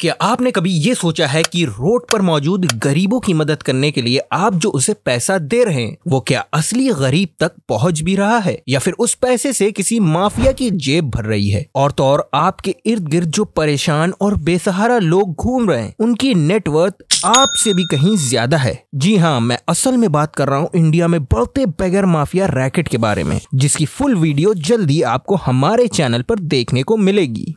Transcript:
क्या आपने कभी ये सोचा है कि रोड पर मौजूद गरीबों की मदद करने के लिए आप जो उसे पैसा दे रहे हैं वो क्या असली गरीब तक पहुंच भी रहा है या फिर उस पैसे से किसी माफिया की जेब भर रही है और तो और आपके इर्द गिर्द जो परेशान और बेसहारा लोग घूम रहे हैं उनकी नेटवर्थ आपसे भी कहीं ज्यादा है जी हाँ मैं असल में बात कर रहा हूँ इंडिया में बढ़ते बगैर माफिया रैकेट के बारे में जिसकी फुल वीडियो जल्दी आपको हमारे चैनल पर देखने को मिलेगी